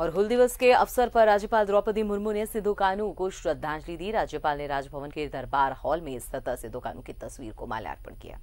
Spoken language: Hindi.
और हुल दिवस के अवसर पर राज्यपाल द्रौपदी मुर्मू ने सिद्धू कानू को श्रद्धांजलि दी राज्यपाल ने राजभवन के दरबार हॉल में स्थित सिद्धू कानू की तस्वीर को माल्यार्पण किया